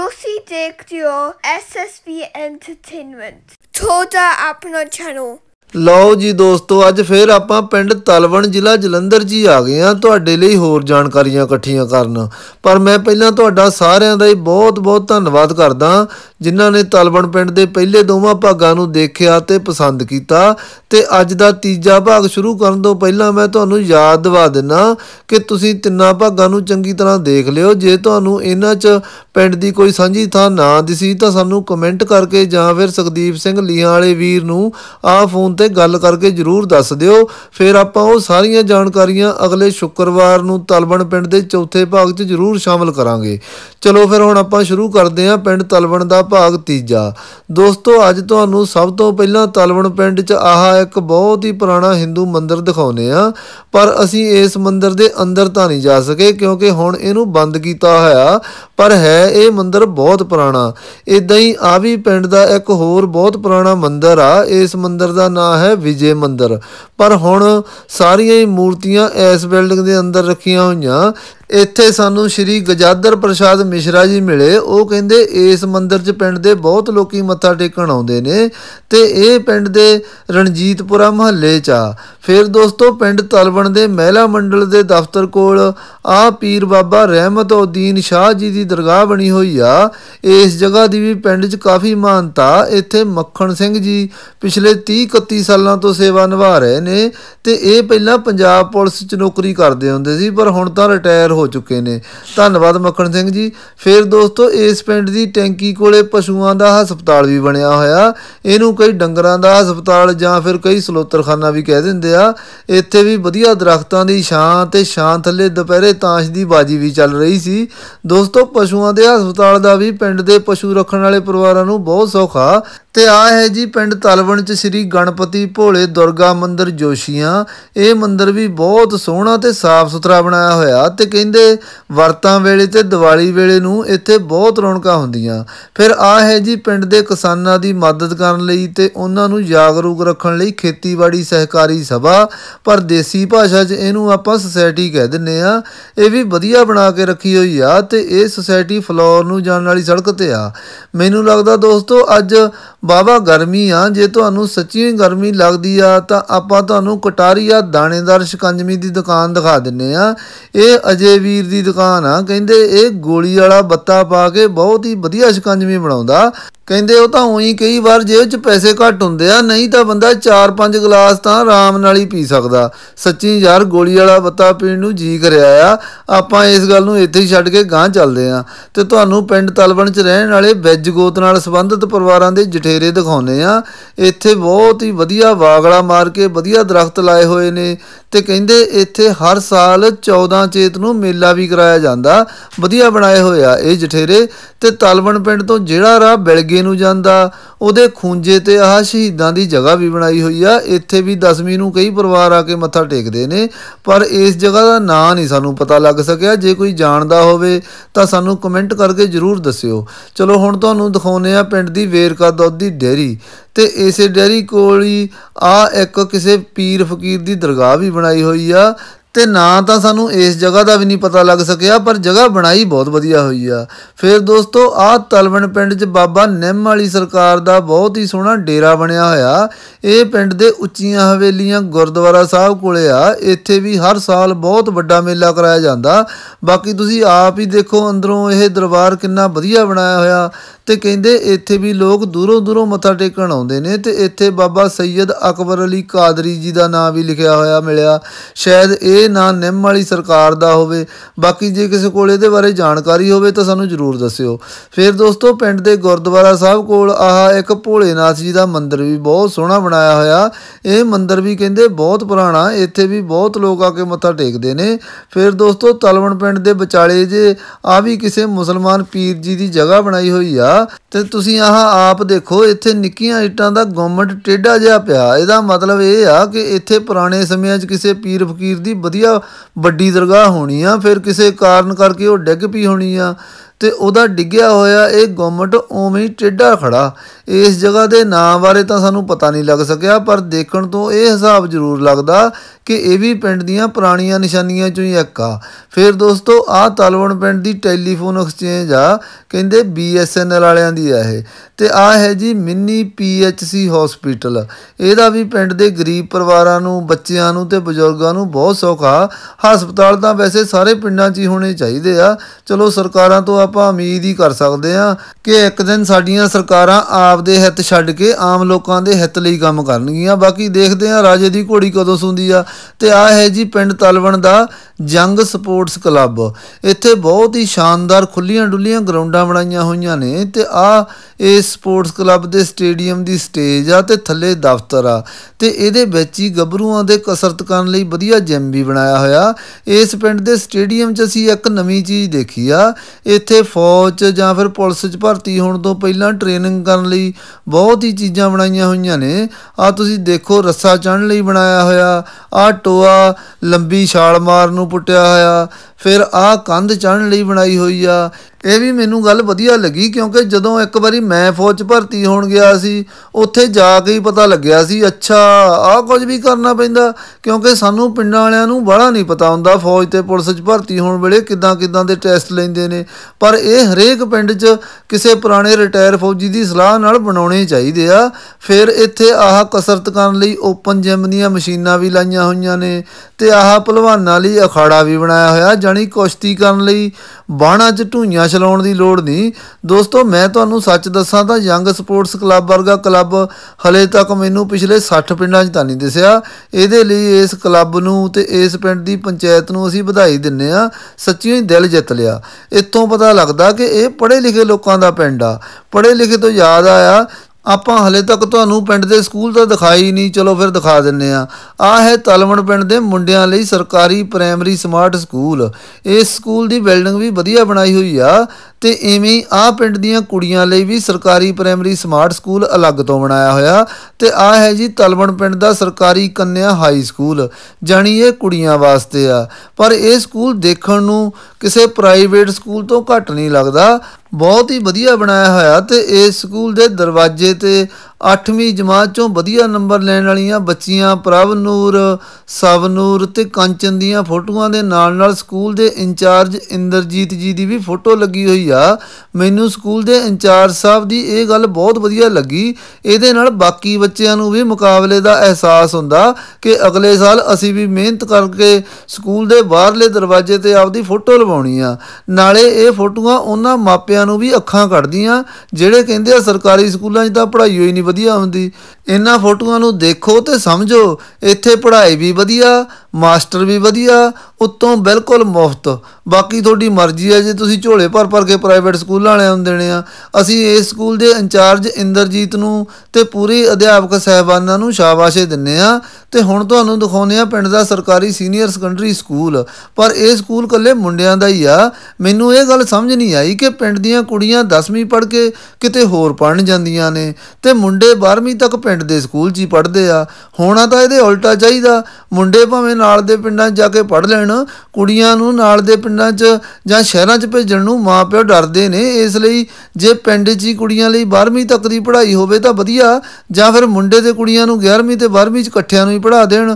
ਤੁਸੀਂ Dick Duo, SSV entertainment ਤੁਹਾਡਾ ਆਪਣਾ ਚੈਨਲ ਲਓ ਜੀ ਦੋਸਤੋ ਅੱਜ ਫੇਰ ਆਪਾਂ ਪਿੰਡ ਤਲਵਣ ਜ਼ਿਲ੍ਹਾ ਜਲੰਧਰ ਜੀ ਆ ਗਏ ਆ ਤੁਹਾਡੇ ਲਈ ਹੋਰ ਜਾਣਕਾਰੀਆਂ ਇਕੱਠੀਆਂ ਕਰਨ ਪਰ ਮੈਂ ਪਹਿਲਾਂ ਤੁਹਾਡਾ ਸਾਰਿਆਂ ਦਾ ਹੀ ਬਹੁਤ-ਬਹੁਤ ਧੰਨਵਾਦ ਕਰਦਾ ਜਿਨ੍ਹਾਂ ਨੇ ਤਲਵਣ ਪਿੰਡ ਦੇ ਪਹਿਲੇ ਦੋਵਾਂ ਭਾਗਾਂ ਨੂੰ ਦੇਖਿਆ ਤੇ ਪਸੰਦ ਕੀਤਾ ਤੇ ਅੱਜ ਦਾ ਤੀਜਾ ਭਾਗ ਸ਼ੁਰੂ ਕਰਨ ਤੋਂ ਪਹਿਲਾਂ ਮੈਂ ਤੁਹਾਨੂੰ ਯਾਦ ਦਿਵਾ ਦਿੰਨਾ ਕਿ ਤੁਸੀਂ ਤਿੰਨਾਂ ਭਾਗਾਂ ਨੂੰ ਚੰਗੀ ਤਰ੍ਹਾਂ ਦੇਖ ਲਿਓ ਜੇ ਤੁਹਾਨੂੰ ਇਹਨਾਂ 'ਚ ਪਿੰਡ ਦੀ ਕੋਈ ਸਾਂਝੀ ਥਾਂ ਨਾ ਦਿਸੀ ਤਾਂ ਸਾਨੂੰ ਕਮੈਂਟ ਕਰਕੇ ਜਾਂ ਫਿਰ ਸੁਖਦੀਪ ਸਿੰਘ ਲੀਹਾਂ ਵਾਲੇ ਵੀਰ ਨੂੰ ਆ ਫੋਨ ਤੇ ਗੱਲ ਕਰਕੇ ਜਰੂਰ ਦੱਸ ਦਿਓ ਫਿਰ ਆਪਾਂ ਉਹ ਸਾਰੀਆਂ ਜਾਣਕਾਰੀਆਂ ਅਗਲੇ ਸ਼ੁੱਕਰਵਾਰ ਨੂੰ ਤਲਵਣ ਪਿੰਡ ਦੇ ਚੌਥੇ ਭਾਗ 'ਚ ਜਰੂਰ ਸ਼ਾਮਲ ਕਰਾਂਗੇ ਚਲੋ ਫਿਰ ਹੁਣ ਆਪਾਂ ਸ਼ੁਰੂ ਕਰਦੇ ਹਾਂ ਪਿੰਡ ਤਲਵਣ ਦਾ ਭਾਗ ਤੀਜਾ ਦੋਸਤੋ ਅੱਜ ਤੁਹਾਨੂੰ ਸਭ ਤੋਂ ਪਹਿਲਾਂ ਤਲਵਣ ਪਿੰਡ 'ਚ ਆਹ ਇੱਕ ਬਹੁਤ ਹੀ ਪੁਰਾਣਾ ਹਿੰਦੂ ਮੰਦਿਰ ਦਿਖਾਉਨੇ ਆ ਪਰ ਅਸੀਂ ਇਸ ਮੰਦਿਰ ਦੇ ਅੰਦਰ ਤਾਂ ਨਹੀਂ ਜਾ ਸਕੇ ਕਿਉਂਕਿ ਹੁਣ ਇਹਨੂੰ ਬੰਦ ਕੀਤਾ ਹੋਇਆ ਪਰ ਹੈ ਇਹ ਮੰਦਿਰ ਬਹੁਤ ਪੁਰਾਣਾ ਇਦਾਂ ਹੀ ਆ ਵੀ ਪਿੰਡ ਦਾ ਇੱਕ ਹੋਰ ਬਹੁਤ ਪੁਰਾਣਾ ਮੰਦਿਰ ਆ ਇਸ ਮੰਦਿਰ ਦਾ ਨਾਂ ਹੈ ਵਿਜੇ ਮੰਦਿਰ ਪਰ ਹੁਣ ਸਾਰੀਆਂ ਹੀ ਮੂਰਤੀਆਂ ਇਸ ਬਿਲਡਿੰਗ ਦੇ ਅੰਦਰ ਰੱਖੀਆਂ ਹੋਈਆਂ ਇੱਥੇ ਸਾਨੂੰ ਸ਼੍ਰੀ ਗਜਾਦਰ ਪ੍ਰਸਾਦ ਮਿਸ਼ਰਾ ਜੀ ਮਿਲੇ ਉਹ ਕਹਿੰਦੇ ਇਸ ਮੰਦਿਰ 'ਚ ਪਿੰਡ ਦੇ ਬਹੁਤ ਲੋਕੀ ਮੱਥਾ ਟੇਕਣ ਆਉਂਦੇ ਨੇ ਤੇ ਇਹ ਪਿੰਡ ਦੇ ਰਣਜੀਤਪੁਰਾ ਮਹੱਲੇ 'ਚ ਆ ਫਿਰ ਦੋਸਤੋ ਪਿੰਡ ਤਲਵਣ ਦੇ ਮਹਿਲਾ ਮੰਡਲ ਦੇ ਦਫ਼ਤਰ ਕੋਲ ਆ ਪੀਰ ਬਾਬਾ ਰਹਿਮਤਉਦੀਨ ਸ਼ਾਹ ਜੀ ਦੀ ਦਰਗਾਹ ਬਣੀ ਹੋਈ ਆ ਇਸ ਜਗ੍ਹਾ ਦੀ ਵੀ ਪਿੰਡ 'ਚ ਕਾਫੀ ਮਾਨਤਾ ਇੱਥੇ ਮੱਖਣ ਸਿੰਘ ਜੀ ਪਿਛਲੇ 30 31 ਸਾਲਾਂ ਤੋਂ ਸੇਵਾ ਨਿਭਾ ਰਹੇ ਨੇ ਤੇ ਇਹ ਪਹਿਲਾਂ ਪੰਜਾਬ ਪੁਲਿਸ 'ਚ ਨੌਕਰੀ ਕਰਦੇ ਹੁੰਦੇ ਸੀ ਪਰ ਹੁਣ ਤਾਂ ਰਿਟਾਇਰ ਹੋ ਚੁੱਕੇ ਨੇ ਧੰਨਵਾਦ ਮੱਖਣ ਸਿੰਘ ਜੀ ਫਿਰ ਦੋਸਤੋ ਇਸ ਪਿੰਡ ਦੀ ਟੈਂਕੀ ਕੋਲੇ ਪਸ਼ੂਆਂ ਦਾ ਹਸਪਤਾਲ ਵੀ ਬਣਿਆ ਹੋਇਆ ਇਹਨੂੰ ਕਈ ਡੰਗਰਾਂ ਦਾ ਹਸਪਤਾਲ ਜਾਂ ਫਿਰ ਕਈ ਸਲੋਤਰਖਾਨਾ ਵੀ ਕਹਿ ਦਿੰਦੇ ਆ ਇੱਥੇ ਵੀ ਵਧੀਆ ਦਰਖਤਾਂ ਦੀ ਛਾਂ ਤੇ ਛਾਂ ਥੱਲੇ ਦੁਪਹਿਰੇ ਤਾਸ਼ ਦੀ ਬਾਜੀ ਵੀ ਚੱਲ ਰਹੀ ਸੀ ਦੋਸਤੋ ਪਸ਼ੂਆਂ ਦੇ ਹਸਪਤਾਲ ਦਾ ਵੀ ਪਿੰਡ ਦੇ ਪਸ਼ੂ ਰੱਖਣ ਵਾਲੇ ਪਰਿਵਾਰਾਂ ਨੂੰ ਬਹੁਤ ਸੌਖਾ ਤੇ ਆ ਹੈ ਜੀ ਪਿੰਡ ਤਲਵਣ ਚ ਸ੍ਰੀ ਗਣਪਤੀ ਭੋਲੇ ਦੁਰਗਾ ਮੰਦਿਰ ਜੋਸ਼ੀਆਂ ਇਹ ਮੰਦਿਰ ਵੀ ਬਹੁਤ ਸੋਹਣਾ ਤੇ ਸਾਫ਼ ਸੁਥਰਾ ਬਣਾਇਆ ਹੋਇਆ ਤੇ ਕਹਿੰਦੇ ਵਰਤਾਂ ਵੇਲੇ ਤੇ ਦੀਵਾਲੀ ਵੇਲੇ ਨੂੰ ਇੱਥੇ ਬਹੁਤ ਰੌਣਕਾਂ ਹੁੰਦੀਆਂ ਫਿਰ ਆ ਹੈ ਜੀ ਪਿੰਡ ਦੇ ਕਿਸਾਨਾਂ ਦੀ ਮਦਦ ਕਰਨ ਲਈ ਤੇ ਉਹਨਾਂ ਨੂੰ ਜਾਗਰੂਕ ਰੱਖਣ ਲਈ ਖੇਤੀਬਾੜੀ ਸਹਿਕਾਰੀ ਸਭਾ ਪਰ ਦੇਸੀ ਭਾਸ਼ਾ 'ਚ ਇਹਨੂੰ ਆਪਾਂ ਸੋਸਾਇਟੀ ਕਹਿ ਦਿੰਨੇ ਆ ਇਹ ਵੀ ਵਧੀਆ ਬਣਾ ਕੇ ਰੱਖੀ ਹੋਈ ਆ ਤੇ ਇਹ ਸੋਸਾਇਟੀ ਫਲੋਰ ਨੂੰ ਜਾਣ ਵਾਲੀ ਸੜਕ ਤੇ ਆ ਮੈਨੂੰ ਲੱਗਦਾ ਦੋਸਤੋ ਅੱਜ ਬਾਬਾ ਗਰਮੀ ਆ ਜੇ ਤੁਹਾਨੂੰ ਸੱਚੀ ਗਰਮੀ ਲੱਗਦੀ ਆ ਤਾਂ ਆਪਾਂ ਤੁਹਾਨੂੰ ਕਟਾਰੀਆ ਦਾਣੇਦਾਰ ਸ਼ਕੰਜਮੀ ਦੀ ਦੁਕਾਨ ਦਿਖਾ ਦਿੰਨੇ ਆ ਇਹ ਅਜੇ ਵੀਰ ਦੀ ਦੁਕਾਨ ਆ ਕਹਿੰਦੇ ਇਹ ਗੋਲੀ ਵਾਲਾ ਬੱਤਾ ਪਾ ਕੇ ਬਹੁਤ ਹੀ ਵਧੀਆ ਸ਼ਿਕੰਜਵੀ ਬਣਾਉਂਦਾ ਕਹਿੰਦੇ ਉਹ ਤਾਂ ਉਹੀ ਕਈ ਵਾਰ ਜੇਬ 'ਚ ਪੈਸੇ ਘੱਟ ਹੁੰਦੇ ਆ ਨਹੀਂ ਤਾਂ ਬੰਦਾ 4-5 ਗਲਾਸ ਤਾਂ ਆਰਾਮ ਨਾਲ ਹੀ ਪੀ ਸਕਦਾ ਸੱਚੀ ਯਾਰ ਗੋਲੀ ਵਾਲਾ ਬੱਤਾ ਪੀਣ ਨੂੰ ਜੀ ਕਰਿਆ ਆ ਆਪਾਂ ਇਸ ਗੱਲ ਨੂੰ ਇੱਥੇ ਹੀ ਛੱਡ ਕੇ ਗਾਂ ਚੱਲਦੇ ਆ ਤੇ ਤੁਹਾਨੂੰ ਪਿੰਡ ਤਲਵਣ 'ਚ ਰਹਿਣ ਵਾਲੇ ਵੈਜ ਗੋਤ ਨਾਲ ਸੰਬੰਧਿਤ ਪਰਿਵਾਰਾਂ ਦੇ ਜਠੇਰੇ ਦਿਖਾਉਨੇ ਆ ਇੱਥੇ ਬਹੁਤ ਹੀ ਵਧੀਆ ਬਾਗਲਾ ਮਾਰ ਕੇ ਵਧੀਆ ਦਰਖਤ ਲਾਏ ਹੋਏ ਨੇ ਤੇ ਕਹਿੰਦੇ ਇੱਥੇ ਹਰ ਸਾਲ 14 ਚੇਤ ਨੂੰ ਮੇਲਾ ਵੀ ਕਰਾਇਆ ਜਾਂਦਾ ਵਧੀਆ ਬਣਾਏ ਹੋਇਆ ਇਹ ਜਠੇਰੇ ਤੇ ਤਲਵਣ ਪਿੰਡ ਤੋਂ ਜਿਹੜਾ ਰਾਹ ਬਿਲਗੇ ਅੱਗੇ ਨੂੰ ਜਾਂਦਾ ਉਹਦੇ ਖੂੰਜੇ ਤੇ ਆਹ ਸ਼ਹੀਦਾਂ ਦੀ ਜਗ੍ਹਾ ਵੀ ਬਣਾਈ ਹੋਈ ਆ ਇੱਥੇ ਵੀ ਦਸਵੀਂ ਨੂੰ ਕਈ ਪਰਿਵਾਰ ਆ ਕੇ ਮੱਥਾ ਟੇਕਦੇ ਨੇ ਪਰ ਇਸ ਜਗ੍ਹਾ ਦਾ ਨਾਂ ਨਹੀਂ ਸਾਨੂੰ ਪਤਾ ਲੱਗ ਸਕਿਆ ਜੇ ਕੋਈ ਜਾਣਦਾ ਹੋਵੇ ਤਾਂ ਸਾਨੂੰ ਕਮੈਂਟ ਕਰਕੇ ਜ਼ਰੂਰ ਦੱਸਿਓ ਚਲੋ ਹੁਣ ਤੁਹਾਨੂੰ ਦਿਖਾਉਨੇ ਆ ਪਿੰਡ ਦੀ ਵੇਰਕਾ ਦੁੱਧ ਦੀ ਡੇਰੀ ਤੇ ਇਸੇ ਡੇਰੀ ਕੋਲ ਹੀ ਆ ਇੱਕ ਕਿਸੇ ਪੀਰ ਫਕੀਰ ਦੀ ਦਰਗਾਹ ਵੀ ਬਣਾਈ ਹੋਈ ਆ ਤੇ ਨਾ ਤਾਂ ਸਾਨੂੰ ਇਸ ਜਗ੍ਹਾ ਦਾ ਵੀ ਨਹੀਂ ਪਤਾ ਲੱਗ ਸਕਿਆ ਪਰ ਜਗ੍ਹਾ ਬਣਾਈ ਬਹੁਤ ਵਧੀਆ ਹੋਈ ਆ ਫਿਰ ਦੋਸਤੋ ਆ ਤਲਵਣ ਪਿੰਡ 'ਚ ਬਾਬਾ ਨਿੰਮ ਵਾਲੀ ਸਰਕਾਰ ਦਾ ਬਹੁਤ ਹੀ ਸੋਹਣਾ ਡੇਰਾ ਬਣਿਆ ਹੋਇਆ ਇਹ ਪਿੰਡ ਦੇ ਉੱਚੀਆਂ ਹਵੇਲੀਆਂ ਗੁਰਦੁਆਰਾ ਸਾਹਿਬ ਕੋਲੇ ਆ ਇੱਥੇ ਵੀ ਹਰ ਸਾਲ ਬਹੁਤ ਵੱਡਾ ਮੇਲਾ ਕਰਾਇਆ ਜਾਂਦਾ ਬਾਕੀ ਤੁਸੀਂ ਆਪ ਹੀ ਦੇਖੋ ਅੰਦਰੋਂ ਇਹ ਦਰਬਾਰ ਕਿੰਨਾ ਵਧੀਆ ਬਣਾਇਆ ਹੋਇਆ ਤੇ ਕਹਿੰਦੇ ਇੱਥੇ ਵੀ ਲੋਕ ਦੂਰੋਂ ਦੂਰੋਂ ਮੱਥਾ ਟੇਕਣ ਆਉਂਦੇ ਨੇ ਤੇ ਇੱਥੇ ਬਾਬਾ ਸੈਦ ਅਕਬਰ ਅਲੀ ਕਾਦਰੀ ਜੀ ਦਾ ਨਾਮ ਵੀ ਲਿਖਿਆ ਹੋਇਆ ਮਿਲਿਆ ਸ਼ਾਇਦ ਇਹ ਇਹ ਨਾ ਨਿੰਮ ਵਾਲੀ ਸਰਕਾਰ ਦਾ ਹੋਵੇ ਬਾਕੀ ਜੇ ਕਿਸੇ ਕੋਲ ਇਹਦੇ ਬਾਰੇ ਜਾਣਕਾਰੀ ਹੋਵੇ ਤਾਂ ਸਾਨੂੰ ਜ਼ਰੂਰ ਦੱਸਿਓ ਫਿਰ ਦੋਸਤੋ ਪਿੰਡ ਦੇ ਗੁਰਦੁਆਰਾ ਸਾਹਿਬ ਕੋਲ ਆਹ ਇੱਕ ਭੋਲੇਨਾਥ ਜੀ ਦਾ ਮੰਦਿਰ ਵੀ ਬਹੁਤ ਸੋਹਣਾ ਬਣਾਇਆ ਹੋਇਆ ਇਹ ਮੰਦਿਰ ਵੀ ਕਹਿੰਦੇ ਬਹੁਤ ਪੁਰਾਣਾ ਇੱਥੇ ਵੀ ਬਹੁਤ ਲੋਕ ਆ ਕੇ ਮੱਥਾ ਟੇਕਦੇ ਨੇ ਫਿਰ ਦੋਸਤੋ ਤਲਵਣ ਪਿੰਡ ਦੇ ਵਿਚਾਲੇ ਜੇ ਆ ਵੀ ਕਿਸੇ ਮੁਸਲਮਾਨ ਪੀਰ ਜੀ ਦੀ ਜਗ੍ਹਾ ਬਣਾਈ ਹੋਈ ਆ ਤੇ ਤੁਸੀਂ ਆਹ ਆਪ ਦੇਖੋ ਇੱਥੇ ਨਿੱਕੀਆਂ ਇੱਟਾਂ ਦਾ ਗੁੰਮਟ ਟੇਢਾ ਜਿਹਾ ਪਿਆ ਇਹਦਾ ਮਤਲਬ ਇਹ ਆ ਕਿ ਇੱਥੇ ਪੁਰਾਣੇ ਸਮਿਆਂ 'ਚ ਕਿਸੇ ਪੀਰ ਫਕੀਰ ਦੀ ਵਧੀਆ ਵੱਡੀ ਦਰਗਾਹ ਹੋਣੀ ਆ ਫਿਰ ਕਿਸੇ ਕਾਰਨ ਕਰਕੇ ਉਹ ਡਿੱਗ ਪਈ ਹੋਣੀ ਆ ਤੇ ਉਹਦਾ ਡਿੱਗਿਆ ਹੋਇਆ ਇਹ ਗਵਰਨਮੈਂਟ ਉਵੇਂ ਹੀ ਟੇਢਾ ਖੜਾ ਇਸ ਜਗ੍ਹਾ ਦੇ ਨਾਂ ਬਾਰੇ ਤਾਂ ਸਾਨੂੰ ਪਤਾ ਨਹੀਂ ਲੱਗ ਸਕਿਆ ਪਰ ਦੇਖਣ ਤੋਂ ਇਹ ਹਿਸਾਬ ਜ਼ਰੂਰ ਲੱਗਦਾ ਕਿ ਇਹ ਵੀ ਪਿੰਡ ਦੀਆਂ ਪੁਰਾਣੀਆਂ ਨਿਸ਼ਾਨੀਆਂ ਚੋਂ ਹੀ ਇੱਕ ਆ ਫਿਰ ਦੋਸਤੋ ਆ ਤਲਵਣ ਪਿੰਡ ਦੀ ਟੈਲੀਫੋਨ ਐਕਸਚੇਂਜ ਆ ਕਹਿੰਦੇ BSNL ਵਾਲਿਆਂ ਦੀ ਆ ਇਹ ਤੇ ਆ ਹੈ ਜੀ ਮਿੰਨੀ PHC ਹਸਪੀਟਲ ਇਹਦਾ ਵੀ ਪਿੰਡ ਦੇ ਗਰੀਬ ਪਰਿਵਾਰਾਂ ਨੂੰ ਬੱਚਿਆਂ ਨੂੰ ਤੇ ਬਜ਼ੁਰਗਾਂ ਨੂੰ ਬਹੁਤ ਸੌਖਾ ਹਸਪਤਾਲ ਤਾਂ ਵੈਸੇ ਸਾਰੇ ਪਿੰਡਾਂ 'ਚ ਹੀ ਹੋਣੇ ਚਾਹੀਦੇ ਆ ਚਲੋ ਸਰਕਾਰਾਂ ਤੋਂ ਆਪਾਂ ਉਮੀਦ ਹੀ ਕਰ ਸਕਦੇ ਆ ਕਿ ਇੱਕ ਦਿਨ ਸਾਡੀਆਂ ਸਰਕਾਰਾਂ ਆ ਆਪਦੇ ਹਿੱਤ ਛੱਡ ਕੇ ਆਮ ਲੋਕਾਂ ਦੇ ਹਿੱਤ ਲਈ ਕੰਮ ਕਰਨਗੀਆਂ ਬਾਕੀ ਦੇਖਦੇ ਆ ਰਾਜੇ ਦੀ ਘੋੜੀ ਕਦੋਂ ਸੁੰਦੀ ਆ ਤੇ ਆ ਹੈ ਜੀ ਪਿੰਡ ਤਲਵਣ ਦਾ ਜੰਗ ਸਪੋਰਟਸ ਕਲੱਬ ਇੱਥੇ ਬਹੁਤ ਹੀ ਸ਼ਾਨਦਾਰ ਖੁੱਲੀਆਂ ਡੁੱਲੀਆਂ ਗਰਾਊਂਡਾਂ ਬਣਾਈਆਂ ਹੋਈਆਂ ਨੇ ਤੇ ਆ ਇਸ ਸਪੋਰਟਸ ਕਲੱਬ ਦੇ ਸਟੇਡੀਅਮ ਦੀ ਸਟੇਜ ਆ ਤੇ ਥੱਲੇ ਦਫ਼ਤਰ ਆ ਤੇ ਇਹਦੇ ਵਿੱਚ ਹੀ ਗੱਭਰੂਆਂ ਦੇ ਕਸਰਤ ਕਰਨ ਲਈ ਵਧੀਆ ਜਿਮ ਵੀ ਬਣਾਇਆ ਹੋਇਆ ਇਸ ਪਿੰਡ ਦੇ ਸਟੇਡੀਅਮ 'ਚ ਅਸੀਂ ਇੱਕ ਨਵੀਂ ਚੀਜ਼ ਦੇਖੀ ਆ ਇੱਥੇ ਫੌਜ ਜਾਂ ਫਿਰ ਪੁਲਿਸ 'ਚ ਭਰਤੀ ਹੋਣ ਤੋਂ ਪਹਿਲਾਂ ਟ੍ਰੇਨਿੰਗ ਕਰਨ ਲਈ ਦੀ ਬਹੁਤ ਹੀ ਚੀਜ਼ਾਂ ਬਣਾਈਆਂ ਹੋਈਆਂ ਨੇ ਆ ਤੁਸੀਂ ਦੇਖੋ ਰੱਸਾ ਚੜਨ ਲਈ ਬਣਾਇਆ ਹੋਇਆ ਆ ਟੋਆ ਲੰਬੀ ਛਾਲ ਮਾਰਨ ਨੂੰ ਪੁੱਟਿਆ ਹੋਇਆ ਫਿਰ ਆ ਕੰਧ ਚੜਨ ਲਈ ਬਣਾਈ ਹੋਈ ਆ ਇਹ ਵੀ ਮੈਨੂੰ ਗੱਲ ਵਧੀਆ ਲੱਗੀ ਕਿਉਂਕਿ ਜਦੋਂ ਇੱਕ ਵਾਰੀ ਮੈਂ ਫੌਜ ਭਰਤੀ ਹੋਣ ਗਿਆ ਸੀ ਉੱਥੇ ਜਾ ਕੇ ਹੀ ਪਤਾ ਲੱਗਿਆ ਸੀ ਅੱਛਾ ਆਹ ਕੁਝ ਵੀ ਕਰਨਾ ਪੈਂਦਾ ਕਿਉਂਕਿ ਸਾਨੂੰ ਪਿੰਡਾਂ ਵਾਲਿਆਂ ਨੂੰ ਬੜਾ ਨਹੀਂ ਪਤਾ ਹੁੰਦਾ ਫੌਜ ਤੇ ਪੁਲਿਸ 'ਚ ਭਰਤੀ ਹੋਣ ਵੇਲੇ ਕਿਦਾਂ ਕਿਦਾਂ ਦੇ ਟੈਸਟ ਲੈਂਦੇ ਨੇ ਪਰ ਇਹ ਹਰੇਕ ਪਿੰਡ 'ਚ ਕਿਸੇ ਪੁਰਾਣੇ ਰਿਟਾਇਰ ਫੌਜੀ ਦੀ ਸਲਾਹ ਨਾਲ ਬਣਾਉਣੇ ਚਾਹੀਦੇ ਆ ਫਿਰ ਇੱਥੇ ਆਹ ਕਸਰਤ ਕਰਨ ਲਈ ਓਪਨ ਜਿਮ ਦੀਆਂ ਮਸ਼ੀਨਾਂ ਵੀ ਲਾਈਆਂ ਹੋਈਆਂ ਨੇ ਤੇ ਆਹ ਪਹਿਲਵਾਨਾਂ ਲਈ ਅਖਾੜਾ ਵੀ ਬਣਾਇਆ ਹੋਇਆ ਜਾਣੀ ਕੁਸ਼ਤੀ ਕਰਨ ਲਈ ਬਾਣਾ 'ਚ ਢੂਈਆਂ ਚਲਾਉਣ ਦੀ ਲੋੜ ਨਹੀਂ ਦੋਸਤੋ ਮੈਂ ਤੁਹਾਨੂੰ ਸੱਚ ਦੱਸਾਂ ਤਾਂ ਯੰਗ ਸਪੋਰਟਸ ਕਲੱਬ ਵਰਗਾ ਕਲੱਬ ਹਲੇ ਤੱਕ ਮੈਨੂੰ ਪਿਛਲੇ 60 ਪਿੰਡਾਂ 'ਚ ਤਾਂ ਨਹੀਂ ਦਿਸਿਆ ਇਹਦੇ ਲਈ ਇਸ ਕਲੱਬ ਨੂੰ ਤੇ ਇਸ ਪਿੰਡ ਦੀ ਪੰਚਾਇਤ ਨੂੰ ਅਸੀਂ ਵਧਾਈ ਦਿੰਨੇ ਆ ਸੱਚੀ ਹੀ ਦਿਲ ਜਿੱਤ ਲਿਆ ਇੱਥੋਂ ਪਤਾ ਲੱਗਦਾ ਕਿ ਇਹ ਪੜ੍ਹੇ ਲਿਖੇ ਲੋਕਾਂ ਦਾ ਪਿੰਡ ਆ ਪੜ੍ਹੇ ਲਿਖੇ ਤੋਂ ਯਾਦ ਆਇਆ ਆਪਾਂ ਹਲੇ ਤੱਕ ਤੁਹਾਨੂੰ ਪਿੰਡ ਦੇ ਸਕੂਲ ਤਾਂ ਦਿਖਾਈ ਨਹੀਂ ਚਲੋ ਫਿਰ ਦਿਖਾ ਦਿੰਨੇ ਆ ਆ ਹੈ ਤਲਵਣ ਪਿੰਡ ਦੇ ਮੁੰਡਿਆਂ ਲਈ ਸਰਕਾਰੀ ਪ੍ਰਾਇਮਰੀ ਸਮਾਰਟ ਸਕੂਲ ਇਸ ਸਕੂਲ ਦੀ ਬਿਲਡਿੰਗ ਵੀ ਵਧੀਆ ਬਣਾਈ ਹੋਈ ਆ ਤੇ ਇਵੇਂ ਆ ਪਿੰਡ ਦੀਆਂ ਕੁੜੀਆਂ ਲਈ ਵੀ ਸਰਕਾਰੀ ਪ੍ਰਾਇਮਰੀ ਸਮਾਰਟ ਸਕੂਲ ਅਲੱਗ ਤੋਂ ਬਣਾਇਆ ਹੋਇਆ ਤੇ ਆ ਹੈ ਜੀ ਤਲਵਣ ਪਿੰਡ ਦਾ ਸਰਕਾਰੀ ਕੰਨਿਆ ਹਾਈ ਸਕੂਲ ਜਾਨੀ ਇਹ ਕੁੜੀਆਂ ਵਾਸਤੇ ਆ ਪਰ ਇਹ ਸਕੂਲ ਦੇਖਣ ਨੂੰ ਕਿਸੇ ਪ੍ਰਾਈਵੇਟ ਸਕੂਲ ਤੋਂ ਘੱਟ ਨਹੀਂ ਲੱਗਦਾ ਬਹੁਤ ਹੀ ਵਧੀਆ ਬਣਾਇਆ ਹੋਇਆ ਤੇ ਇਸ ਸਕੂਲ ਦੇ ਦਰਵਾਜ਼ੇ ਤੇ 8ਵੀਂ ਜਮਾਤ ਚੋਂ ਵਧੀਆ ਨੰਬਰ ਲੈਣ ਵਾਲੀਆਂ ਬੱਚੀਆਂ ਪ੍ਰਭ ਨੂਰ ਸਭ ਨੂਰ ਤੇ ਕੰਚਨ ਦੀਆਂ ਫੋਟੋਆਂ ਦੇ ਨਾਲ ਨਾਲ ਸਕੂਲ ਦੇ ਇੰਚਾਰਜ ਇੰਦਰਜੀਤ ਜੀ ਦੀ ਵੀ ਫੋਟੋ ਲੱਗੀ ਹੋਈ ਆ ਮੈਨੂੰ ਸਕੂਲ ਦੇ ਇੰਚਾਰਜ ਸਾਹਿਬ ਦੀ ਇਹ ਗੱਲ ਬਹੁਤ ਵਧੀਆ ਲੱਗੀ ਇਹਦੇ ਨਾਲ ਬਾਕੀ ਬੱਚਿਆਂ ਨੂੰ ਵੀ ਮੁਕਾਬਲੇ ਦਾ ਅਹਿਸਾਸ ਹੁੰਦਾ ਕਿ ਅਗਲੇ ਸਾਲ ਅਸੀਂ ਵੀ ਮਿਹਨਤ ਕਰਕੇ ਸਕੂਲ ਦੇ ਬਾਹਰਲੇ ਦਰਵਾਜ਼ੇ ਤੇ ਆਪਦੀ ਫੋਟੋ ਲਵਾਉਣੀ ਆ ਨਾਲੇ ਇਹ ਫੋਟੋਆਂ ਉਹਨਾਂ ਮਾਪਿਆਂ ਨੂੰ ਵੀ ਅੱਖਾਂ ਕੱਢਦੀਆਂ ਜਿਹੜੇ ਕਹਿੰਦੇ ਆ ਸਰਕਾਰੀ ਸਕੂਲਾਂ 'ਚ ਤਾਂ ਪੜ੍ਹਾਈ ਹੋਈ ਨਹੀਂ ਵਧੀਆ ਹੁੰਦੀ ਇਹਨਾਂ ਫੋਟੋਆਂ ਨੂੰ ਦੇਖੋ ਤੇ ਸਮਝੋ ਇੱਥੇ ਪੜ੍ਹਾਈ ਵੀ ਵਧੀਆ ਮਾਸਟਰ ਵੀ ਵਧੀਆ ਉੱਤੋਂ ਬਿਲਕੁਲ ਮੁਫਤ ਬਾਕੀ ਤੁਹਾਡੀ ਮਰਜ਼ੀ ਹੈ ਜੇ ਤੁਸੀਂ ਝੋਲੇ ਭਰ ਭਰ ਕੇ ਪ੍ਰਾਈਵੇਟ ਸਕੂਲਾਂ ਵਾਲਿਆਂ ਨੂੰ ਦੇਣੇ ਆ ਅਸੀਂ ਇਸ ਸਕੂਲ ਦੇ ਇੰਚਾਰਜ ਇੰਦਰਜੀਤ ਨੂੰ ਤੇ ਪੂਰੀ ਅਧਿਆਪਕ ਸਹਿਬਾਨਾਂ ਨੂੰ ਸ਼ਾਬਾਸ਼ੇ ਦਿੰਨੇ ਆ ਤੇ ਹੁਣ ਤੁਹਾਨੂੰ ਦਿਖਾਉਨੇ ਆ ਪਿੰਡ ਦਾ ਸਰਕਾਰੀ ਸੀਨੀਅਰ ਸੈਕੰਡਰੀ ਸਕੂਲ ਪਰ ਇਹ ਸਕੂਲ ਕੱਲੇ ਮੁੰਡਿਆਂ ਦਾ ਹੀ ਆ ਮੈਨੂੰ ਇਹ ਗੱਲ ਸਮਝ ਨਹੀਂ ਆਈ ਕਿ ਪਿੰਡ ਦੀਆਂ ਕੁੜੀਆਂ 10ਵੀਂ ਪੜ੍ਹ ਕੇ ਕਿਤੇ ਹੋਰ ਪੜਨ ਜਾਂਦੀਆਂ ਨੇ ਤੇ ਮੁੰਡੇ ਮੁੰਡੇ 12ਵੀਂ ਤੱਕ ਪਿੰਡ ਦੇ ਸਕੂਲ 'ਚ ਹੀ ਪੜ੍ਹਦੇ ਆ ਹੋਣਾ ਤਾਂ ਇਹਦੇ ਉਲਟਾ ਚਾਹੀਦਾ ਮੁੰਡੇ ਭਾਵੇਂ ਨਾਲ ਦੇ ਪਿੰਡਾਂ 'ਚ ਜਾ ਕੇ ਪੜ੍ਹ ਲੈਣ ਕੁੜੀਆਂ ਨੂੰ ਨਾਲ ਦੇ ਪਿੰਡਾਂ 'ਚ ਜਾਂ ਸ਼ਹਿਰਾਂ 'ਚ ਭੇਜਣ ਨੂੰ ਮਾਪਿਓ ਡਰਦੇ ਨੇ ਇਸ ਲਈ ਜੇ ਪਿੰਡ 'ਚ ਹੀ ਕੁੜੀਆਂ ਲਈ 12ਵੀਂ ਤੱਕ ਦੀ ਪੜ੍ਹਾਈ ਹੋਵੇ ਤਾਂ ਵਧੀਆ ਜਾਂ ਫਿਰ ਮੁੰਡੇ ਤੇ ਕੁੜੀਆਂ ਨੂੰ 11ਵੀਂ ਤੇ 12ਵੀਂ 'ਚ ਇਕੱਠਿਆਂ ਨੂੰ ਹੀ ਪੜ੍ਹਾ ਦੇਣ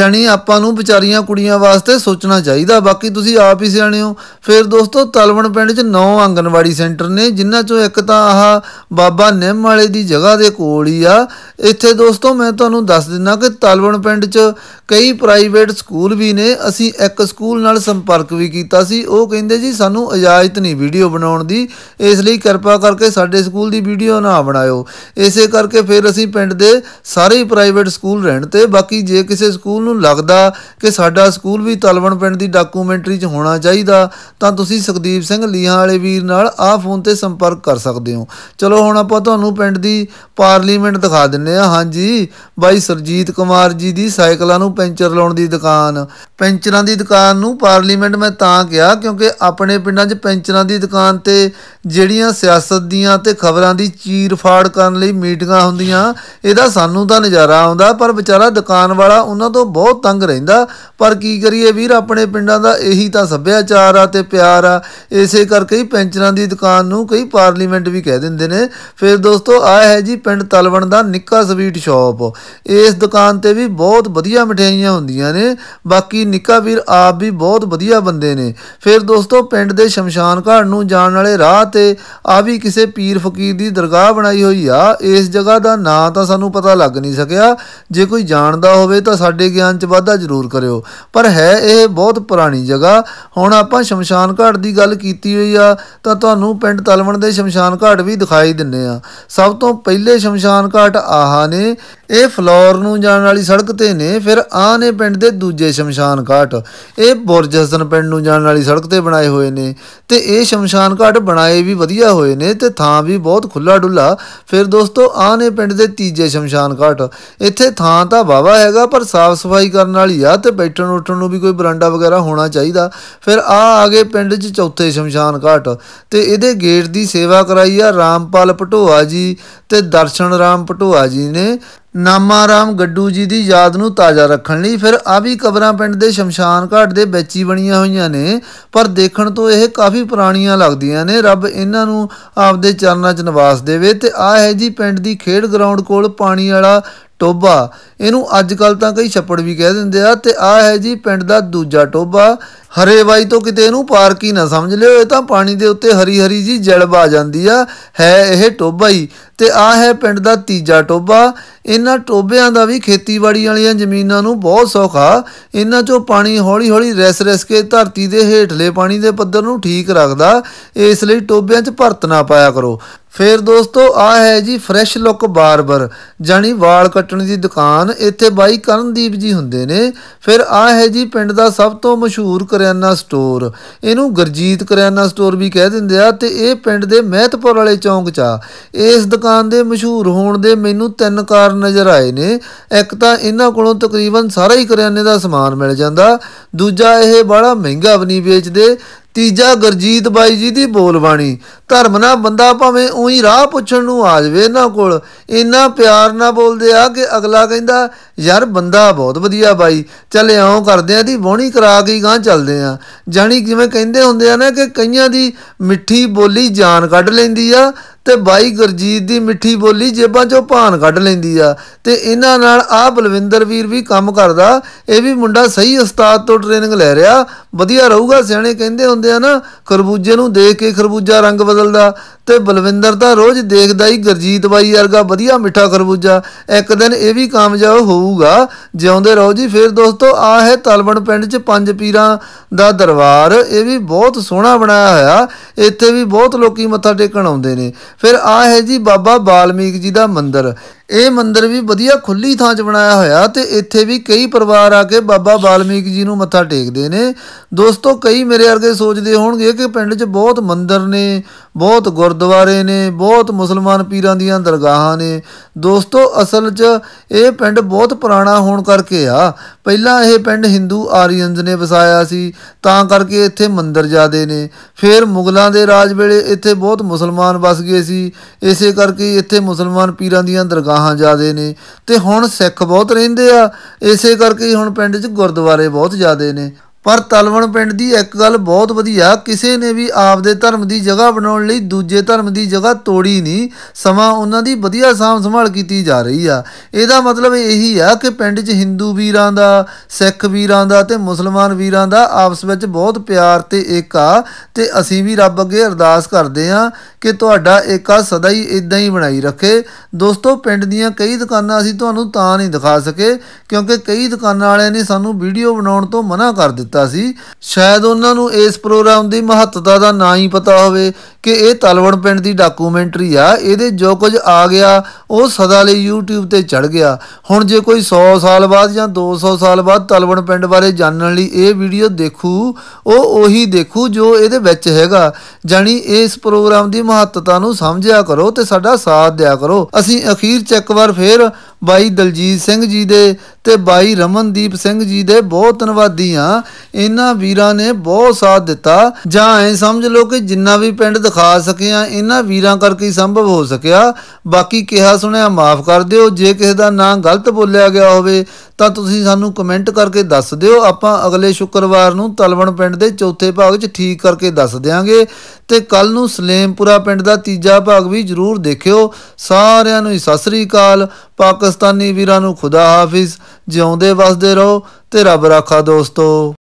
ਜਾਨੀ ਆਪਾਂ ਨੂੰ ਵਿਚਾਰੀਆਂ ਕੁੜੀਆਂ ਵਾਸਤੇ ਸੋਚਣਾ ਚਾਹੀਦਾ ਬਾਕੀ ਤੁਸੀਂ ਆਪ ਹੀ ਸਿਆਣੇ ਹੋ ਫਿਰ ਦੋਸਤੋ ਤਲਵਣ ਪਿੰਡ 'ਚ 9 ਆਂਗਨਵਾੜੀ ਸੈਂਟਰ ਨੇ ਜਿਨ੍ਹਾਂ 'ਚੋਂ ਇੱਕ ਤਾਂ ਆਹ ਬਾਬਾ ਨਿੰਮ ਵਾਲੇ ਦੀ ਜਗ੍ਹਾ ਦੇ ਕੋਲ ਹੀ ਆ ਇੱਥੇ ਦੋਸਤੋ ਮੈਂ ਤੁਹਾਨੂੰ ਦੱਸ ਦਿੰਦਾ ਕਿ ਤਲਵਣ ਪਿੰਡ 'ਚ ਕਈ ਪ੍ਰਾਈਵੇਟ ਸਕੂਲ ਵੀ ਨੇ ਅਸੀਂ ਇੱਕ ਸਕੂਲ ਨਾਲ ਸੰਪਰਕ ਵੀ ਕੀਤਾ ਸੀ ਉਹ ਕਹਿੰਦੇ ਜੀ ਸਾਨੂੰ ਇਜਾਜ਼ਤ ਨਹੀਂ ਵੀਡੀਓ ਬਣਾਉਣ ਦੀ ਇਸ ਲਈ ਕਿਰਪਾ ਕਰਕੇ ਸਾਡੇ ਸਕੂਲ ਦੀ ਵੀਡੀਓ ਨਾ ਬਣਾਇਓ ਇਸੇ ਕਰਕੇ ਫਿਰ ਅਸੀਂ ਪਿੰਡ ਦੇ ਸਾਰੇ ਪ੍ਰਾਈਵੇਟ ਸਕੂਲ ਰਹਿਣ ਤੇ ਬਾਕੀ ਜੇ ਕਿਸੇ ਸਕੂਲ ਨੂੰ ਲੱਗਦਾ ਕਿ ਸਾਡਾ ਸਕੂਲ ਵੀ ਤਲਵਣ ਪਿੰਡ ਦੀ ਡਾਕੂਮੈਂਟਰੀ 'ਚ ਹੋਣਾ ਚਾਹੀਦਾ ਤਾਂ ਤੁਸੀਂ ਸੁਖਦੀਪ ਸਿੰਘ ਲੀਹਾਂ ਵਾਲੇ ਵੀਰ ਨਾਲ ਆਹ ਫੋਨ ਤੇ ਸੰਪਰਕ ਕਰ ਸਕਦੇ ਹੋ ਚਲੋ ਹੁਣ ਆਪਾਂ ਤੁਹਾਨੂੰ ਪਿੰਡ ਦੀ ਪਾਰਲੀਮੈਂਟ ਦਿਖਾ ਦਿੰਨੇ ਆ ਹਾਂਜੀ ਬਾਈ ਸਰਜੀਤ ਕੁਮਾਰ ਜੀ ਦੀ ਸਾਈਕਲਾਂ ਨੂੰ ਪੈਂਚਰ ਲਾਉਣ ਦੀ ਦੁਕਾਨ ਪੈਂਚਰਾਂ ਦੀ ਦੁਕਾਨ ਨੂੰ ਪਾਰਲੀਮੈਂਟ ਮੈਂ ਤਾਂ ਕਿਹਾ ਕਿਉਂਕਿ ਆਪਣੇ ਪਿੰਡਾਂ 'ਚ ਪੈਂਚਰਾਂ ਦੀ ਦੁਕਾਨ ਤੇ ਜਿਹੜੀਆਂ ਸਿਆਸਤ ਦੀਆਂ ਤੇ ਖਬਰਾਂ ਦੀ ਚੀਰਫਾੜ ਕਰਨ ਲਈ ਮੀਟਿੰਗਾਂ ਹੁੰਦੀਆਂ ਇਹਦਾ ਸਾਨੂੰ ਤਾਂ ਨਜ਼ਾਰਾ ਆਉਂਦਾ ਪਰ ਵਿਚਾਰਾ ਦੁਕਾਨ ਵਾਲਾ ਉਹਨਾਂ ਤੋਂ ਬਹੁਤ ਤੰਗ ਰਹਿੰਦਾ ਪਰ ਕੀ ਕਰੀਏ ਵੀਰ ਆਪਣੇ ਪਿੰਡਾਂ ਦਾ ਇਹੀ ਤਾਂ ਸੱਭਿਆਚਾਰ ਆ ਤੇ ਪਿਆਰ ਆ ਇਸੇ ਕਰਕੇ ਹੀ ਪੈਂਚਰਾਂ ਦੀ ਦੁਕਾਨ ਨੂੰ ਕਈ ਪਾਰਲੀਮੈਂਟ ਵੀ ਕਹਿ ਦਿੰਦੇ ਨੇ ਫਿਰ ਦੋਸਤੋ ਆਇਆ ਹੈ ਜੀ ਪਿੰਡ ਪਿੰਡ ਤਲਵਣ ਦਾ ਨਿੱਕਾ ਸਵੀਟ ਸ਼ਾਪ ਇਸ ਦੁਕਾਨ ਤੇ ਵੀ ਬਹੁਤ ਵਧੀਆ ਮਠਿਆਈਆਂ ਹੁੰਦੀਆਂ ਨੇ ਬਾਕੀ ਨਿੱਕਾ ਵੀਰ ਆਪ ਵੀ ਬਹੁਤ ਵਧੀਆ ਬੰਦੇ ਨੇ ਫਿਰ ਦੋਸਤੋ ਪਿੰਡ ਦੇ ਸ਼ਮਸ਼ਾਨ ਘਾਟ ਨੂੰ ਜਾਣ ਵਾਲੇ ਰਾਹ ਤੇ ਆ ਵੀ ਕਿਸੇ ਪੀਰ ਫਕੀਰ ਦੀ ਦਰਗਾਹ ਬਣਾਈ ਹੋਈ ਆ ਇਸ ਜਗ੍ਹਾ ਦਾ ਨਾਂ ਤਾਂ ਸਾਨੂੰ ਪਤਾ ਲੱਗ ਨਹੀਂ ਸਕਿਆ ਜੇ ਕੋਈ ਜਾਣਦਾ ਹੋਵੇ ਤਾਂ ਸਾਡੇ ਗਿਆਨ 'ਚ ਵਾਧਾ ਜ਼ਰੂਰ ਕਰਿਓ ਪਰ ਹੈ ਇਹ ਬਹੁਤ ਪੁਰਾਣੀ ਜਗ੍ਹਾ ਹੁਣ ਆਪਾਂ ਸ਼ਮਸ਼ਾਨ ਘਾਟ ਦੀ ਗੱਲ ਕੀਤੀ ਹੋਈ ਆ ਤਾਂ ਤੁਹਾਨੂੰ ਪਿੰਡ ਤਲਵਣ ਦੇ ਸ਼ਮਸ਼ਾਨ ਘਾਟ ਵੀ ਦਿਖਾਈ ਦਿੰਨੇ ਆ ਸਭ ਤੋਂ ਪਹਿਲੇ ਸ਼ਮਸ਼ਾਨ ਘਾਟ ਆਹਾ ਨੇ ਇਹ ਫਲੋਰ ਨੂੰ ਜਾਣ ਵਾਲੀ ਸੜਕ ਤੇ ਨੇ ਫਿਰ ਆਹ ਨੇ ਪਿੰਡ ਦੇ ਦੂਜੇ ਸ਼ਮਸ਼ਾਨ ਘਾਟ ਇਹ ਬੁਰਜ ਹਸਨ ਪਿੰਡ ਨੂੰ ਜਾਣ ਵਾਲੀ ਸੜਕ ਤੇ ਬਣਾਏ ਹੋਏ ਨੇ ਤੇ ਇਹ ਸ਼ਮਸ਼ਾਨ ਘਾਟ ਬਣਾਏ ਵੀ ਵਧੀਆ ਹੋਏ ਨੇ ਤੇ ਥਾਂ ਵੀ ਬਹੁਤ ਖੁੱਲਾ ਡੁੱਲਾ ਫਿਰ ਦੋਸਤੋ ਆਹ ਨੇ ਪਿੰਡ ਦੇ ਤੀਜੇ ਸ਼ਮਸ਼ਾਨ ਘਾਟ ਇੱਥੇ ਥਾਂ ਤਾਂ ਵਾਵਾ ਹੈਗਾ ਪਰ ਸਾਫ਼ ਸਫਾਈ ਕਰਨ ਵਾਲੀ ਆ ਤੇ ਬੈਠਣ ਉੱਠਣ ਨੂੰ ਵੀ ਕੋਈ ਬਰਾਂਡਾ ਵਗੈਰਾ ਹੋਣਾ ਚਾਹੀਦਾ ਫਿਰ ਆ ਆਗੇ ਪਿੰਡ 'ਚ ਚੌਥੇ ਸ਼ਮਸ਼ਾਨ ਘਾਟ ਤੇ ਇਹਦੇ ਗੇਟ ਦੀ ਸੇਵਾ ਕਰਾਈ ਆ ਰਾਮਪਾਲ ਪਟੋਆ ਜੀ ਤੇ ਦਰਸ਼ਨ ਰਾਮ ਪਟੋਆ ਜੀ ਨੇ ਰਾਮ ਗੱਡੂ ਜੀ ਦੀ ਯਾਦ ਨੂੰ ਤਾਜ਼ਾ ਰੱਖਣ ਲਈ ਫਿਰ ਆ ਵੀ ਕਬਰਾਂ ਪਿੰਡ ਦੇ ਸ਼ਮਸ਼ਾਨ ਘਾਟ ਦੇ ਵਿੱਚ ਹੀ ਬਣੀਆਂ ਹੋਈਆਂ ਨੇ ਪਰ ਦੇਖਣ ਤੋਂ ਇਹ ਕਾਫੀ ਪੁਰਾਣੀਆਂ ਲੱਗਦੀਆਂ ਨੇ ਰੱਬ ਇਹਨਾਂ ਨੂੰ ਆਪਦੇ ਚਰਨਾਂ 'ਚ ਨਿਵਾਸ ਦੇਵੇ ਤੇ ਆ ਹੈ ਜੀ ਪਿੰਡ ਦੀ ਖੇਡ ਗਰਾਊਂਡ ਕੋਲ ਪਾਣੀ ਵਾਲਾ ਟੋਬਾ ਇਹਨੂੰ ਅੱਜ ਕੱਲ ਤਾਂ ਕਈ ਛੱਪੜ ਵੀ ਕਹਿ ਦਿੰਦੇ ਆ ਤੇ ਆ ਹੈ ਜੀ ਪਿੰਡ ਦਾ ਦੂਜਾ ਟੋਬਾ ਹਰੇ ਵਾਈ ਤੋਂ ਕਿਤੇ ਇਹਨੂੰ ਪਾਰਕ ਹੀ ਨਾ ਸਮਝ ਲਿਓ ਇਹ ਤਾਂ ਪਾਣੀ ਦੇ ਉੱਤੇ ਹਰੀ ਹਰੀ ਜੀ ਜਲਬ ਆ ਜਾਂਦੀ ਆ ਹੈ ਇਹ ਟੋਬਾ ਹੀ ਤੇ ਆ ਹੈ ਪਿੰਡ ਦਾ ਤੀਜਾ ਟੋਬਾ ਇਹਨਾਂ ਟੋਬਿਆਂ ਦਾ ਵੀ ਖੇਤੀਬਾੜੀ ਵਾਲੀਆਂ ਜ਼ਮੀਨਾਂ ਨੂੰ ਬਹੁਤ ਸੌਖਾ ਇਹਨਾਂ 'ਚੋਂ ਪਾਣੀ ਹੌਲੀ-ਹੌਲੀ ਰਿਸ ਰਿਸ ਕੇ ਧਰਤੀ ਦੇ ਹੇਠਲੇ ਪਾਣੀ ਦੇ ਪੱਧਰ ਨੂੰ ਠੀਕ ਰੱਖਦਾ ਇਸ ਲਈ ਟੋਬਿਆਂ 'ਚ ਭਰਤ ਨਾ ਪਾਇਆ ਕਰੋ ਫੇਰ ਦੋਸਤੋ ਆ ਹੈ ਜੀ ਫਰੈਸ਼ ਲੁੱਕ ਬਾਰਬਰ ਜਾਨੀ ਵਾਲ ਕੱਟਣ ਦੀ ਦੁਕਾਨ ਇੱਥੇ ਬਾਈ ਕਰਨਦੀਪ ਜੀ ਹੁੰਦੇ ਨੇ ਫਿਰ ਆ ਹੈ ਜੀ ਪਿੰਡ ਦਾ ਸਭ ਤੋਂ ਮਸ਼ਹੂਰ ਕਰਿਆਨਾ ਸਟੋਰ ਇਹਨੂੰ ਗਰਜੀਤ ਕਰਿਆਨਾ ਸਟੋਰ ਵੀ ਕਹਿ ਦਿੰਦੇ ਆ ਤੇ ਇਹ ਪਿੰਡ ਦੇ ਮਹਿਤਪੁਰ ਵਾਲੇ ਚੌਂਕ 'ਚ ਆ ਇਸ ਦੁਕਾਨ ਦੇ ਮਸ਼ਹੂਰ ਹੋਣ ਦੇ ਮੈਨੂੰ ਤਿੰਨ ਕਾਰਨ ਨਜ਼ਰ ਆਏ ਨੇ ਇੱਕ ਤਾਂ ਇਹਨਾਂ ਕੋਲੋਂ ਤਕਰੀਬਨ ਸਾਰਾ ਹੀ ਕਰਿਆਨੇ ਦਾ ਸਮਾਨ ਮਿਲ ਜਾਂਦਾ ਦੂਜਾ ਇਹ ਬੜਾ ਮਹਿੰਗਾ ਵੀ ਨਹੀਂ ਵੇਚਦੇ ਤੀਜਾ ਗਰਜੀਤ ਬਾਈ ਜੀ ਦੀ ਬੋਲਬਾਣੀ ਧਰਮ ਨਾਲ ਬੰਦਾ ਭਾਵੇਂ ਉਹੀ ਰਾਹ ਪੁੱਛਣ ਨੂੰ ਆ ਜਵੇ ਇਹਨਾਂ ਕੋਲ ਇੰਨਾ ਪਿਆਰ ਨਾਲ ਬੋਲਦੇ ਆ ਕਿ ਅਗਲਾ ਕਹਿੰਦਾ ਯਾਰ ਬੰਦਾ ਬਹੁਤ ਵਧੀਆ ਬਾਈ ਚੱਲ ਇਉਂ ਕਰਦੇ ਆ ਦੀ ਬੋਣੀ ਕਰਾ ਕੇ ਗਾਂ ਚੱਲਦੇ ਆ ਜਾਨੀ ਜਿਵੇਂ ਕਹਿੰਦੇ ਹੁੰਦੇ ਆ ਨਾ ਕਿ ਕਈਆਂ ਦੀ ਮਿੱਠੀ ਬੋਲੀ ਜਾਨ ਕੱਢ ਲੈਂਦੀ ਆ ਤੇ ਬਾਈ ਗੁਰਜੀਤ ਦੀ ਮਿੱਠੀ ਬੋਲੀ ਜੇਬਾਂ ਚੋਂ ਭਾਨ ਕੱਢ ਲੈਂਦੀ ਆ ਤੇ ਇਹਨਾਂ ਨਾਲ ਆ ਬਲਵਿੰਦਰ ਵੀਰ ਵੀ ਕੰਮ ਕਰਦਾ ਇਹ ਵੀ ਮੁੰਡਾ ਸਹੀ ਉਸਤਾਦ ਤੋਂ ਟ੍ਰੇਨਿੰਗ ਲੈ ਰਿਹਾ ਵਧੀਆ ਰਹੂਗਾ ਸਿਆਣੇ ਕਹਿੰਦੇ ਹੁੰਦੇ ਆ ਨਾ ਖਰਬੂਜੇ ਨੂੰ ਦੇਖ ਕੇ ਖਰਬੂਜਾ ਰੰਗ ਬਦਲਦਾ ਤੇ ਬਲਵਿੰਦਰ ਤਾਂ ਰੋਜ਼ ਦੇਖਦਾ ਹੀ ਗੁਰਜੀਤ ਬਾਈ ਵਰਗਾ ਵਧੀਆ ਮਿੱਠਾ ਖਰਬੂਜਾ ਇੱਕ ਦਿਨ ਇਹ ਵੀ ਕਾਮਯਾਬ ਹੋਊਗਾ ਜਿਉਂਦੇ ਰਹੋ ਜੀ ਫਿਰ ਦੋਸਤੋ ਆ ਹੈ ਤਲਵਣ ਪਿੰਡ 'ਚ ਪੰਜ ਪੀਰਾਂ ਦਾ ਦਰਬਾਰ ਇਹ ਵੀ ਬਹੁਤ ਸੋਹਣਾ ਬਣਾਇਆ ਹੋਇਆ ਇੱਥੇ ਵੀ ਬਹੁਤ ਲੋਕੀ ਮੱਥਾ ਟੇਕਣ ਆਉਂਦੇ ਨੇ ਫਿਰ ਆ ਹੈ ਜੀ ਬਾਬਾ ਬਾਲਮੀਕ ਜੀ ਦਾ ਮੰਦਿਰ ਇਹ ਮੰਦਿਰ ਵੀ ਵਧੀਆ ਖੁੱਲੀ ਥਾਂ 'ਚ ਬਣਾਇਆ ਹੋਇਆ ਤੇ ਇੱਥੇ ਵੀ ਕਈ ਪਰਿਵਾਰ ਆ ਕੇ ਬਾਬਾ ਬਾਲਮੀਕ ਜੀ ਨੂੰ ਮੱਥਾ ਟੇਕਦੇ ਨੇ ਦੋਸਤੋ ਕਈ ਮੇਰੇ ਵਰਗੇ ਸੋਚਦੇ ਹੋਣਗੇ ਕਿ ਪਿੰਡ 'ਚ ਬਹੁਤ ਮੰਦਿਰ ਨੇ ਬਹੁਤ ਗੁਰਦੁਆਰੇ ਨੇ ਬਹੁਤ ਮੁਸਲਮਾਨ ਪੀਰਾਂ ਦੀਆਂ ਦਰਗਾਹਾਂ ਨੇ ਦੋਸਤੋ ਅਸਲ 'ਚ ਇਹ ਪਿੰਡ ਬਹੁਤ ਪੁਰਾਣਾ ਹੋਣ ਕਰਕੇ ਆ ਪਹਿਲਾਂ ਇਹ ਪਿੰਡ ਹਿੰਦੂ ਆਰੀਅਨਸ ਨੇ ਵਸਾਇਆ ਸੀ ਤਾਂ ਕਰਕੇ ਇੱਥੇ ਮੰਦਿਰ ਜਾਦੇ ਨੇ ਫਿਰ ਮੁਗਲਾਂ ਦੇ ਰਾਜ ਵੇਲੇ ਇੱਥੇ ਬਹੁਤ ਮੁਸਲਮਾਨ ਵਸ ਗਏ ਸੀ ਇਸੇ ਕਰਕੇ ਇੱਥੇ ਮੁਸਲਮਾਨ ਪੀਰਾਂ ਦੀਆਂ ਦਰਗਾਹਾਂ ਗਾਹਾਂ ਜ਼ਿਆਦੇ ਨੇ ਤੇ ਹੁਣ ਸਿੱਖ ਬਹੁਤ ਰਹਿੰਦੇ ਆ ਇਸੇ ਕਰਕੇ ਹੁਣ ਪਿੰਡ 'ਚ ਗੁਰਦੁਆਰੇ ਬਹੁਤ ਜ਼ਿਆਦੇ ਨੇ ਪਰ ਤਲਵਣ ਪਿੰਡ ਦੀ ਇੱਕ ਗੱਲ ਬਹੁਤ ਵਧੀਆ ਕਿਸੇ ਨੇ ਵੀ ਆਪਦੇ ਧਰਮ ਦੀ ਜਗ੍ਹਾ ਬਣਾਉਣ ਲਈ ਦੂਜੇ ਧਰਮ ਦੀ ਜਗ੍ਹਾ ਤੋੜੀ ਨਹੀਂ ਸਮਾਂ ਉਹਨਾਂ ਦੀ ਵਧੀਆ ਸਾਂਭ ਸੰਭਾਲ ਕੀਤੀ ਜਾ ਰਹੀ ਆ ਇਹਦਾ ਮਤਲਬ ਇਹੀ ਆ ਕਿ ਪਿੰਡ 'ਚ ਹਿੰਦੂ ਵੀਰਾਂ ਦਾ ਸਿੱਖ ਵੀਰਾਂ ਦਾ ਤੇ ਮੁਸਲਮਾਨ ਵੀਰਾਂ ਦਾ ਆਪਸ ਵਿੱਚ ਬਹੁਤ ਪਿਆਰ ਤੇ ਏਕਾ ਤੇ ਅਸੀਂ ਵੀ ਰੱਬ ਅੱਗੇ ਅਰਦਾਸ ਕਰਦੇ ਆ ਕਿ ਤੁਹਾਡਾ ਏਕਾ ਸਦਾ ਹੀ ਇਦਾਂ ਹੀ ਬਣਾਈ ਰੱਖੇ ਦੋਸਤੋ ਪਿੰਡ ਦੀਆਂ ਕਈ ਦੁਕਾਨਾਂ ਅਸੀਂ ਤੁਹਾਨੂੰ ਤਾਂ ਨਹੀਂ ਦਿਖਾ ਸਕੇ ਕਿਉਂਕਿ ਕਈ ਦੁਕਾਨਾਂ ਵਾਲਿਆਂ ਨੇ ਸਾਨੂੰ ਵੀਡੀਓ ਬਣਾਉਣ ਤੋਂ ਮਨਾ ਕਰ ਦਿੱਤਾ ਕੀਤਾ ਸੀ ਸ਼ਾਇਦ ਉਹਨਾਂ ਨੂੰ ਇਸ ਪ੍ਰੋਗਰਾਮ ਦੀ ਮਹੱਤਤਾ ਦਾ ਨਾ ਹੀ ਪਤਾ ਹੋਵੇ ਕਿ ਇਹ ਤਲਵਣ ਪਿੰਡ ਦੀ ਡਾਕੂਮੈਂਟਰੀ ਆ ਇਹਦੇ ਜੋ ਕੁਝ ਆ ਗਿਆ ਉਹ ਸਦਾ ਲਈ YouTube ਤੇ ਚੜ ਗਿਆ ਹੁਣ ਜੇ ਕੋਈ 100 ਸਾਲ ਬਾਅਦ ਜਾਂ 200 ਸਾਲ ਬਾਅਦ ਤਲਵਣ ਪਿੰਡ ਬਾਰੇ ਜਾਣਨ ਲਈ ਇਹ ਵੀਡੀਓ ਦੇਖੂ ਉਹ ਉਹੀ ਦੇਖੂ ਜੋ ਇਹਦੇ ਵਿੱਚ ਹੈਗਾ ਜਾਨੀ ਇਸ ਪ੍ਰੋਗਰਾਮ ਦੀ ਮਹੱਤਤਾ ਨੂੰ ਸਮਝਿਆ ਕਰੋ ਤੇ ਸਾਡਾ ਸਾਥ ਦਿਆ ਕਰੋ ਅਸੀਂ ਅਖੀਰ ਚ ਇੱਕ ਵਾਰ ਫੇਰ ਬਾਈ ਦਲਜੀਤ ਸਿੰਘ ਜੀ ਦੇ ਤੇ ਬਾਈ ਰਮਨਦੀਪ ਸਿੰਘ ਜੀ ਦੇ ਬਹੁਤ ਧੰਨਵਾਦੀ ਆ ਇਹਨਾਂ ਵੀਰਾਂ ਨੇ ਬਹੁਤ ਸਾਥ ਦਿੱਤਾ ਜਾਂ ਐ ਸਮਝ ਲਓ ਕਿ ਜਿੰਨਾ ਵੀ ਪਿੰਡ ਦਿਖਾ ਸਕੇ ਆ ਇਹਨਾਂ ਵੀਰਾਂ ਕਰਕੇ ਹੀ ਸੰਭਵ ਹੋ ਸਕਿਆ ਬਾਕੀ ਕਿਹਾ ਸੁਣਿਆ ਮਾਫ ਕਰ ਦਿਓ ਜੇ ਕਿਸੇ ਦਾ ਨਾਂ ਗਲਤ ਬੋਲਿਆ ਗਿਆ ਹੋਵੇ ਤਾਂ ਤੁਸੀਂ ਸਾਨੂੰ ਕਮੈਂਟ ਕਰਕੇ ਦੱਸ ਦਿਓ ਆਪਾਂ ਅਗਲੇ ਸ਼ੁੱਕਰਵਾਰ ਨੂੰ ਤਲਵਣ ਪਿੰਡ ਦੇ ਚੌਥੇ ਭਾਗ 'ਚ ਠੀਕ ਕਰਕੇ ਦੱਸ ਦਿਆਂਗੇ ਤੇ ਕੱਲ ਨੂੰ ਸਲੇਮਪੁਰਾ ਪਿੰਡ ਦਾ ਤੀਜਾ ਭਾਗ ਵੀ ਜ਼ਰੂਰ ਦੇਖਿਓ ਸਾਰਿਆਂ ਨੂੰ ਸਤਿ ਸ੍ਰੀ ਅਕਾਲ ਪਾਕਿਸਤਾਨੀ ਵੀਰਾਂ ਨੂੰ ਖੁਦਾ ਹਾਫਿਜ਼ ਜਿਉਂਦੇ ਵਸਦੇ ਰਹੋ ਤੇ ਰੱਬ ਰਾਖਾ ਦੋਸਤੋ